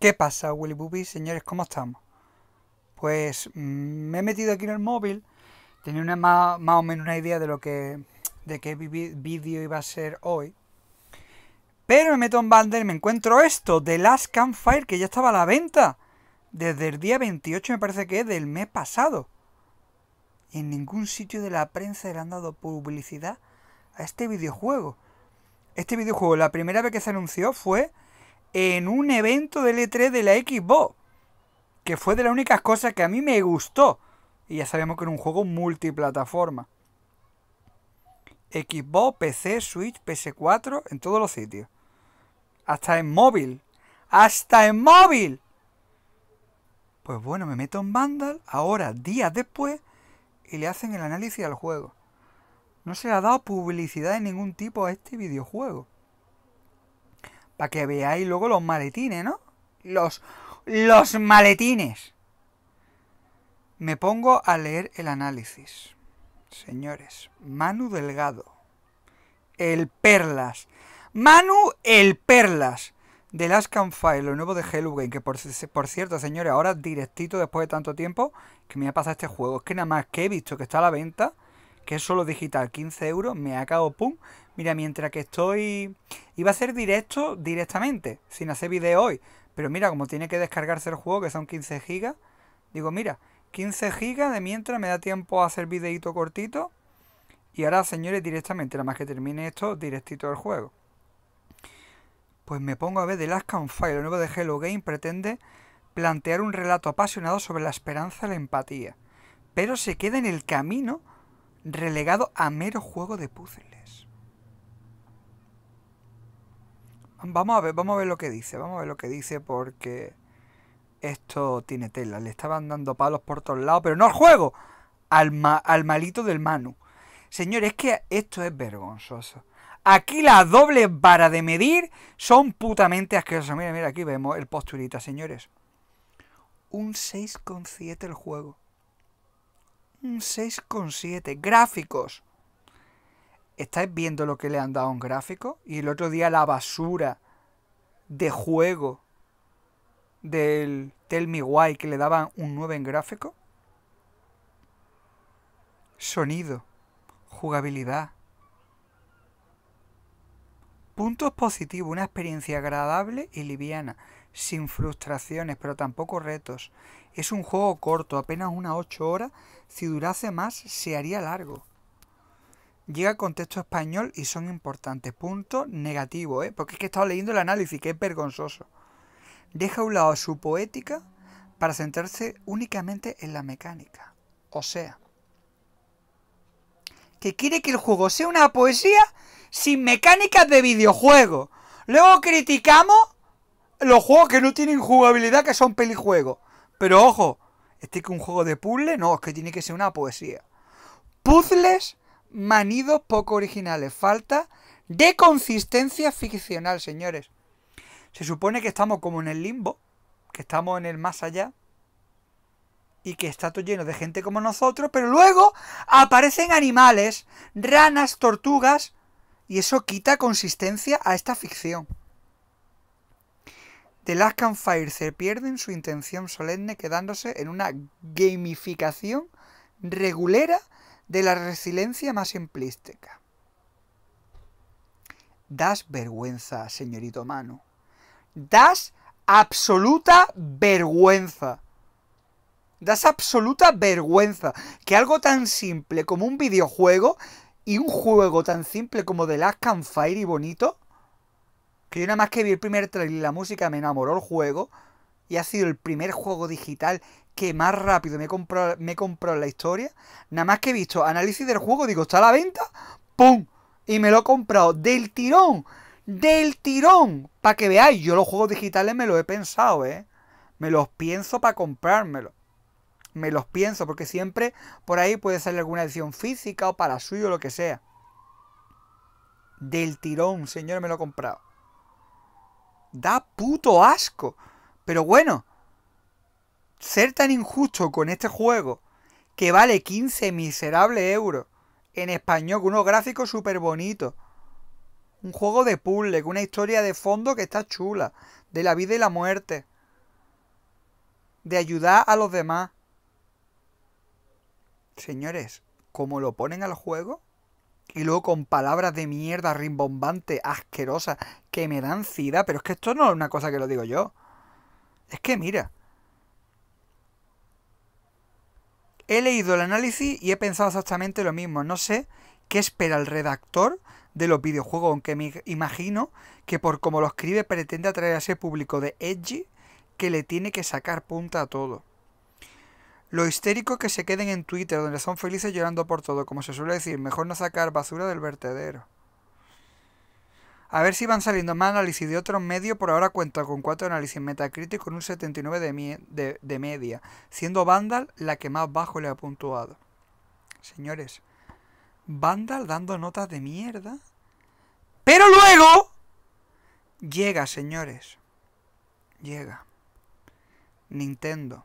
¿Qué pasa, Willy Booby? Señores, ¿cómo estamos? Pues mm, me he metido aquí en el móvil, tenía una, más, o menos una idea de lo que de qué vídeo iba a ser hoy. Pero me meto en Bander y me encuentro esto, The Last Campfire, que ya estaba a la venta. Desde el día 28, me parece que es, del mes pasado. Y en ningún sitio de la prensa le han dado publicidad a este videojuego. Este videojuego, la primera vez que se anunció fue en un evento de E3 de la Xbox. Que fue de las únicas cosas que a mí me gustó. Y ya sabemos que era un juego multiplataforma. Xbox, PC, Switch, PS4, en todos los sitios. Hasta en móvil. ¡Hasta en móvil! Pues bueno, me meto en Vandal ahora, días después, y le hacen el análisis al juego. No se ha dado publicidad de ningún tipo a este videojuego. Para que veáis luego los maletines, ¿no? Los, los maletines. Me pongo a leer el análisis. Señores, Manu Delgado. El Perlas. Manu el Perlas. de Last File, lo nuevo de Helloween, que por, por, cierto, señores, ahora directito después de tanto tiempo que me ha pasado este juego. Es que nada más que he visto que está a la venta, que es solo digital, 15 euros, me acabo, pum. Mira, mientras que estoy... Iba a hacer directo directamente, sin hacer vídeo hoy. Pero mira, como tiene que descargarse el juego, que son 15 gigas, digo, mira, 15 gigas de mientras me da tiempo a hacer videito cortito. Y ahora, señores, directamente, nada más que termine esto, directito el juego. Pues me pongo a ver The Last Fire, lo nuevo de Hello Game, pretende plantear un relato apasionado sobre la esperanza y la empatía. Pero se queda en el camino relegado a mero juego de puzzles. Vamos a ver, vamos a ver lo que dice, vamos a ver lo que dice porque esto tiene tela. Le estaban dando palos por todos lados, pero no al juego, al, malito del Manu. Señores, es que esto es vergonzoso. Aquí las dobles varas de medir son putamente asquerosas. Mira, mira, aquí vemos el posturita, señores. Un 6,7 el juego. Un 6,7. Gráficos. ¿Estáis viendo lo que le han dado un gráfico? Y el otro día la basura de juego del Tell Me Why que le daban un 9 en gráfico. Sonido. Jugabilidad. Puntos positivos. Una experiencia agradable y liviana sin frustraciones, pero tampoco retos. Es un juego corto, apenas unas 8 horas. Si durase más, se haría largo. Llega el contexto español y son importantes. Punto negativo, ¿eh? porque es que he estado leyendo el análisis, que es vergonzoso. Deja a un lado su poética para centrarse únicamente en la mecánica. O sea, que quiere que el juego sea una poesía sin mecánicas de videojuego. Luego criticamos los juegos que no tienen jugabilidad, que son pelijuegos. Pero ojo, este que un juego de puzzle, no, es que tiene que ser una poesía. Puzzles manidos poco originales. Falta de consistencia ficcional, señores. Se supone que estamos como en el limbo, que estamos en el más allá, y que está todo lleno de gente como nosotros, pero luego aparecen animales, ranas, tortugas, y eso quita consistencia a esta ficción. The Last Fire se pierden su intención solemne quedándose en una gamificación regulera de la resiliencia más simplística. Das vergüenza, señorito Mano. Das absoluta vergüenza. Das absoluta vergüenza que algo tan simple como un videojuego y un juego tan simple como The Last Fire y bonito que yo nada más que vi el primer trailer y la música me enamoró el juego. Y ha sido el primer juego digital que más rápido me he comprado la historia. Nada más que he visto análisis del juego, digo, está a la venta. ¡Pum! Y me lo he comprado del tirón. Del tirón. Para que veáis, yo los juegos digitales me los he pensado, ¿eh? Me los pienso para comprármelo. Me los pienso, porque siempre por ahí puede salir alguna edición física o para suyo lo que sea. Del tirón, señor, me lo he comprado. Da puto asco. Pero bueno, ser tan injusto con este juego que vale 15 miserables euros en español con unos gráficos súper bonitos. Un juego de puzzle, con una historia de fondo que está chula, de la vida y la muerte, de ayudar a los demás. Señores, cómo lo ponen al juego, y luego con palabras de mierda rimbombante, asquerosas, que me dan cida Pero es que esto no es una cosa que lo digo yo. Es que mira. He leído el análisis y he pensado exactamente lo mismo. No sé qué espera el redactor de los videojuegos, aunque me imagino que por como lo escribe pretende atraer a ese público de Edgy que le tiene que sacar punta a todo. Lo histérico que se queden en Twitter, donde son felices llorando por todo, como se suele decir, mejor no sacar basura del vertedero. A ver si van saliendo más análisis de otros medios. Por ahora cuenta con cuatro análisis Metacritic con un 79 de, de, de, media, siendo Vandal la que más bajo le ha puntuado. Señores, Vandal dando notas de mierda. Pero luego llega, señores. Llega. Nintendo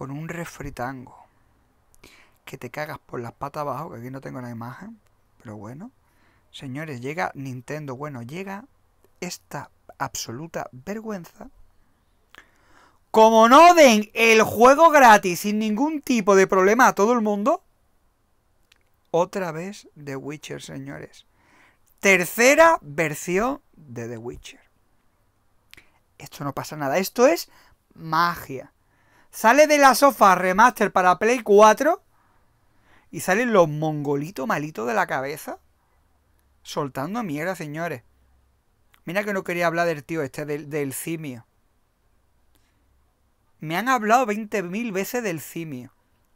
con un refritango que te cagas por las patas abajo, que aquí no tengo la imagen, pero bueno. Señores, llega Nintendo, bueno, llega esta absoluta vergüenza. Como no den el juego gratis sin ningún tipo de problema a todo el mundo, otra vez The Witcher, señores. Tercera versión de The Witcher. Esto no pasa nada, esto es magia. Sale de la Sofa remaster para Play 4 y salen los mongolitos malitos de la cabeza soltando mierda, señores. Mira que no quería hablar del tío este, del, simio. Me han hablado 20.000 veces del simio.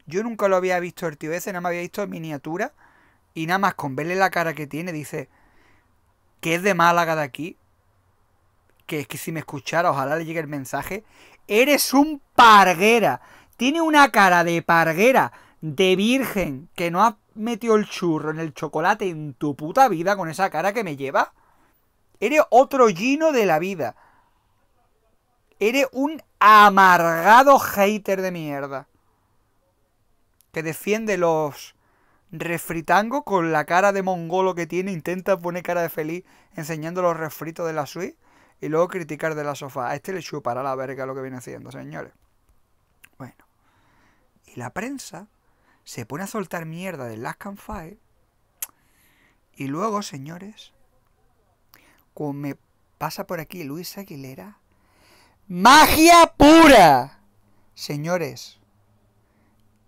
Yo nunca lo había visto el tío ese, nada me había visto en miniatura. Y nada más con verle la cara que tiene, dice que es de Málaga de aquí que es que si me escuchara, ojalá le llegue el mensaje. Eres un parguera. Tiene una cara de parguera, de virgen, que no ha metido el churro en el chocolate en tu puta vida con esa cara que me lleva. Eres otro Gino de la vida. Eres un amargado hater de mierda. Que defiende los refritangos con la cara de mongolo que tiene. Intenta poner cara de feliz enseñando los refritos de la suite y luego criticar de la sofá. A este le chupará la verga lo que viene haciendo, señores. Bueno. Y la prensa se pone a soltar mierda de Last Can Y luego, señores, como me pasa por aquí Luis Aguilera, ¡magia pura! Señores,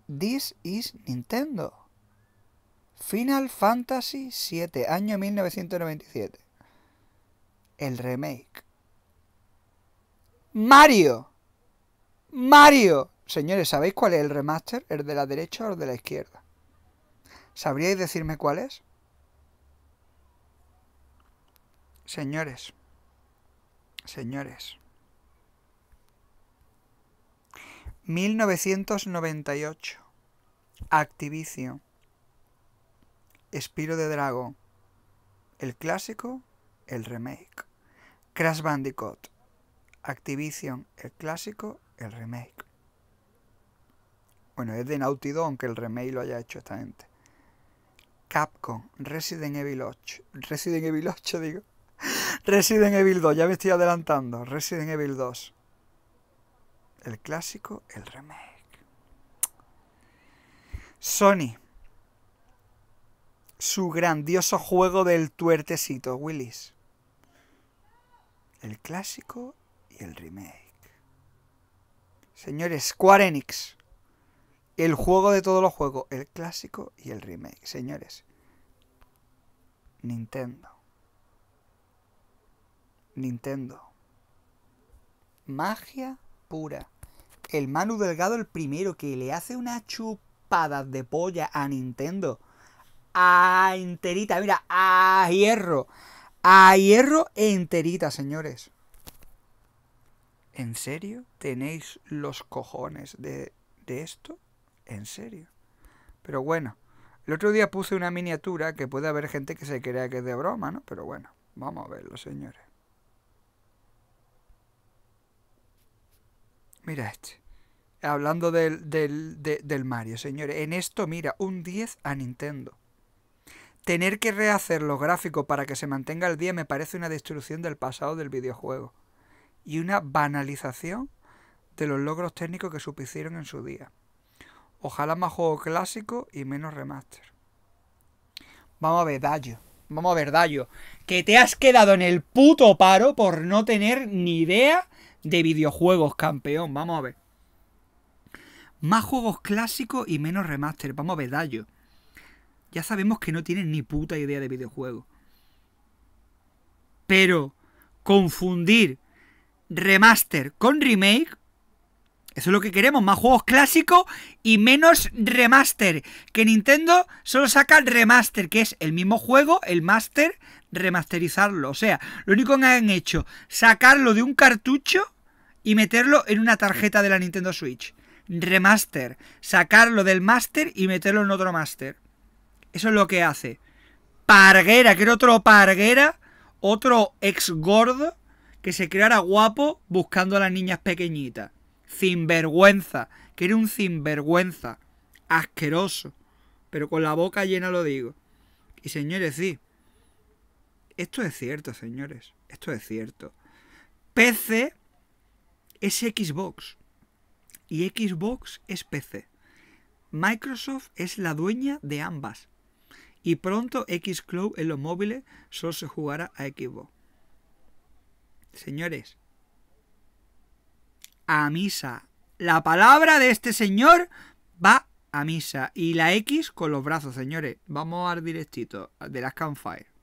this is Nintendo. Final Fantasy VII, año 1997 el remake. Mario. Mario. Señores, ¿sabéis cuál es el remaster? ¿El de la derecha o el de la izquierda? ¿Sabríais decirme cuál es? Señores. Señores. 1998. Activicio. Espiro de Drago. El clásico, el remake. Crash Bandicoot, Activision, el clásico, el remake. Bueno, es de Naughty Dog, aunque el remake lo haya hecho esta gente. Capcom, Resident Evil 8, Resident Evil 8 digo. Resident Evil 2, ya me estoy adelantando. Resident Evil 2. El clásico, el remake. Sony. Su grandioso juego del tuertecito, Willis el clásico y el remake. Señores, Square Enix. El juego de todos los juegos, el clásico y el remake. Señores, Nintendo. Nintendo. Magia pura. El Manu Delgado, el primero que le hace una chupada de polla a Nintendo. A enterita, mira, a hierro. A hierro enterita, señores. ¿En serio? ¿Tenéis los cojones de, esto? ¿En serio? Pero bueno, el otro día puse una miniatura que puede haber gente que se crea que es de broma, ¿no? Pero bueno, vamos a verlo, señores. Mira este. Hablando del, del, del Mario, señores. En esto, mira, un 10 a Nintendo. Tener que rehacer los gráficos para que se mantenga el día me parece una destrucción del pasado del videojuego y una banalización de los logros técnicos que supusieron en su día. Ojalá más juegos clásico y menos remaster. Vamos a ver, Dayo. Vamos a ver, Dayo. Que te has quedado en el puto paro por no tener ni idea de videojuegos, campeón. Vamos a ver. Más juegos clásicos y menos remaster. Vamos a ver, Dayo ya sabemos que no tienen ni puta idea de videojuego Pero confundir remaster con remake, eso es lo que queremos, más juegos clásicos y menos remaster. Que Nintendo solo saca el remaster, que es el mismo juego, el master, remasterizarlo. O sea, lo único que han hecho, sacarlo de un cartucho y meterlo en una tarjeta de la Nintendo Switch. Remaster, sacarlo del master y meterlo en otro master. Eso es lo que hace. Parguera, que era otro Parguera, otro ex gordo que se creara guapo buscando a las niñas pequeñitas. Sinvergüenza, que era un sinvergüenza, asqueroso, pero con la boca llena lo digo. Y señores, sí, esto es cierto, señores, esto es cierto. PC es Xbox y Xbox es PC. Microsoft es la dueña de ambas y pronto X-Club en los móviles solo se jugará a Xbox. Señores, a misa. La palabra de este señor va a misa. Y la X con los brazos, señores. Vamos al directito de las campfire.